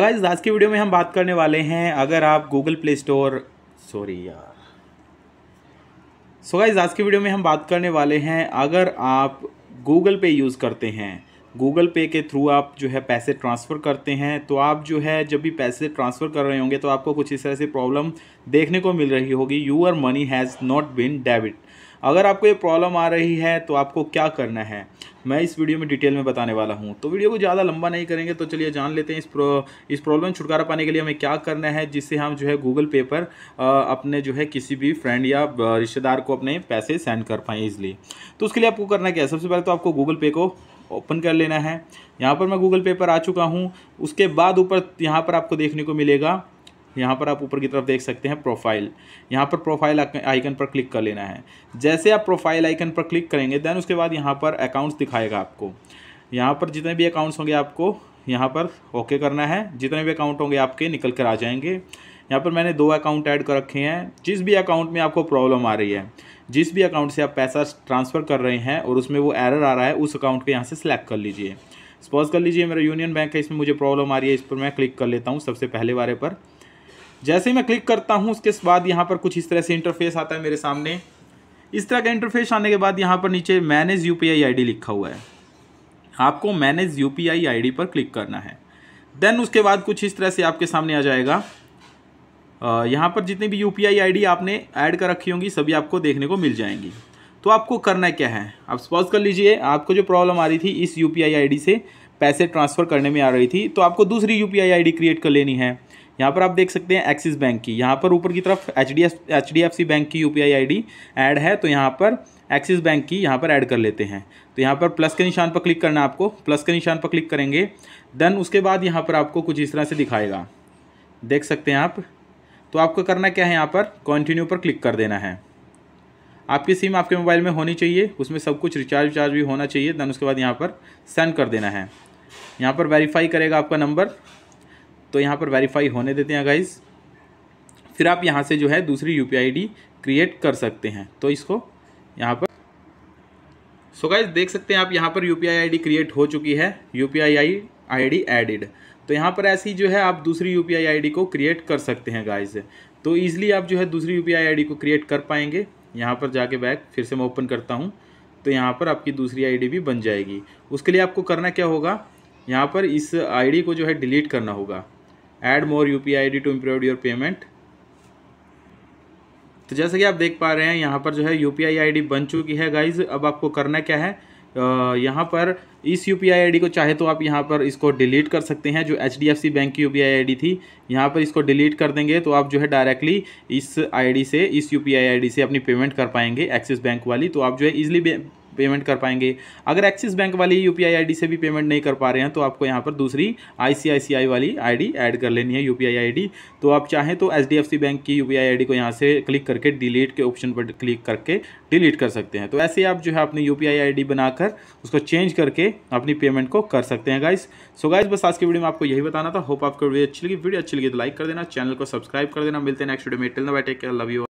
guys आज की video में हम बात करने वाले हैं अगर आप गूगल प्ले स्टोर सॉरी यार सो so गाइस आज की वीडियो में हम बात करने वाले हैं अगर आप गूगल पे यूज़ करते हैं गूगल पे के थ्रू आप जो है पैसे ट्रांसफ़र करते हैं तो आप जो है जब भी पैसे ट्रांसफ़र कर रहे होंगे तो आपको कुछ इस तरह से प्रॉब्लम देखने को मिल रही होगी your money has not been debit अगर आपको ये प्रॉब्लम आ रही है तो आपको क्या करना है मैं इस वीडियो में डिटेल में बताने वाला हूँ तो वीडियो को ज़्यादा लंबा नहीं करेंगे तो चलिए जान लेते हैं इस प्रो, इस प्रॉब्लम छुटकारा पाने के लिए हमें क्या करना है जिससे हम जो है गूगल पे पर अपने जो है किसी भी फ्रेंड या रिश्तेदार को अपने पैसे सेंड कर पाएँ ईजिली तो उसके लिए आपको करना क्या है सबसे पहले तो आपको गूगल पे को ओपन कर लेना है यहाँ पर मैं गूगल पे पर आ चुका हूँ उसके बाद ऊपर यहाँ पर आपको देखने को मिलेगा यहाँ पर आप ऊपर की तरफ देख सकते हैं प्रोफाइल यहाँ पर प्रोफाइल आइकन पर क्लिक कर लेना है जैसे आप प्रोफाइल आइकन पर क्लिक करेंगे देन उसके बाद यहाँ पर अकाउंट्स दिखाएगा आपको यहाँ पर जितने भी अकाउंट्स होंगे आपको यहाँ पर ओके करना है जितने भी अकाउंट होंगे आपके निकल कर आ जाएंगे यहाँ पर मैंने दो अकाउंट ऐड कर रखे हैं जिस भी अकाउंट में आपको प्रॉब्लम आ रही है जिस भी अकाउंट से आप पैसा ट्रांसफ़र कर रहे हैं और उसमें वो एरर आ रहा है उस अकाउंट को यहाँ से सिलेक्ट कर लीजिए सपोज कर लीजिए मेरा यूनियन बैंक है इसमें मुझे प्रॉब्लम आ रही है इस पर मैं क्लिक कर लेता हूँ सबसे पहले बारे पर जैसे ही मैं क्लिक करता हूँ उसके बाद यहाँ पर कुछ इस तरह से इंटरफेस आता है मेरे सामने इस तरह का इंटरफेस आने के बाद यहाँ पर नीचे मैनेज यू पी लिखा हुआ है आपको मैनेज यू पी पर क्लिक करना है देन उसके बाद कुछ इस तरह से आपके सामने आ जाएगा यहाँ पर जितनी भी यू पी आपने ऐड कर रखी होंगी सभी आपको देखने को मिल जाएंगी तो आपको करना क्या है आप सपोज कर लीजिए आपको जो प्रॉब्लम आ रही थी इस यू पी से पैसे ट्रांसफ़र करने में आ रही थी तो आपको दूसरी यू पी क्रिएट कर लेनी है यहाँ पर आप देख सकते हैं एक्सिस बैंक की यहाँ पर ऊपर की तरफ H D F H D F C bank की U P I I D add है तो यहाँ पर एक्सिस बैंक की यहाँ पर ऐड कर लेते हैं तो यहाँ पर प्लस के निशान पर क्लिक करना आपको प्लस के निशान पर क्लिक करेंगे देन उसके बाद यहाँ पर आपको कुछ इस तरह से दिखाएगा देख सकते हैं आप तो आपको करना क्या है यहाँ पर कंटिन्यू पर क्लिक कर देना है आपकी सिम आपके मोबाइल में होनी चाहिए उसमें सब कुछ रिचार्ज विचार्ज भी होना चाहिए देन उसके बाद यहाँ पर सेंड कर देना है यहाँ पर वेरीफाई करेगा आपका नंबर तो यहाँ पर वेरीफाई होने देते हैं गाइज़ फिर आप यहाँ से जो है दूसरी यू पी क्रिएट कर सकते हैं तो इसको यहाँ पर सो so गाइज देख सकते हैं आप यहाँ पर यू पी आई क्रिएट हो चुकी है U P I I added तो यहाँ पर ऐसी जो है आप दूसरी यू पी आई को क्रिएट कर सकते हैं गाइज तो ईजिली आप जो है दूसरी यू पी आई को क्रिएट कर पाएंगे यहाँ पर जाके बैक फिर से मैं ओपन करता हूँ तो यहाँ पर आपकी दूसरी आईडी भी बन जाएगी उसके लिए आपको करना क्या होगा यहाँ पर इस आईडी को जो है डिलीट करना होगा add more U P I D to improve your payment तो जैसा कि आप देख पा रहे हैं यहाँ पर जो है U P I I D बन चुकी है गाइज अब आपको करना क्या है यहाँ पर इस U P I I D को चाहे तो आप यहाँ पर इसको डिलीट कर सकते हैं जो H D F C bank की U P I I D थी यहाँ पर इसको डिलीट कर देंगे तो आप जो है डायरेक्टली इस आई डी से इस U P I I D से अपनी पेमेंट कर पाएंगे एक्सिस बैंक वाली तो आप जो है इजिली पेमेंट कर पाएंगे अगर एक्सिस बैंक वाली यू पी से भी पेमेंट नहीं कर पा रहे हैं तो आपको यहाँ पर दूसरी आई वाली आई ऐड कर लेनी है यू पी तो आप चाहें तो एच बैंक की यू पी को यहाँ से क्लिक करके डिलीट के ऑप्शन पर क्लिक करके डिलीट कर सकते हैं तो ऐसे आप जो है अपनी यू पी बनाकर उसको चेंज करके अपनी पेमेंट को कर सकते हैं गाइस सो गाइस बस आज की वीडियो में आपको यही बताना था होप आपको वीडियो अच्छी लगी वीडियो अच्छी लगी तो लाइक कर देना चैनल को सब्सक्राइब कर देना मिलते हैं नेक्स्ट वीडियो में टिल ना बैठे लव यू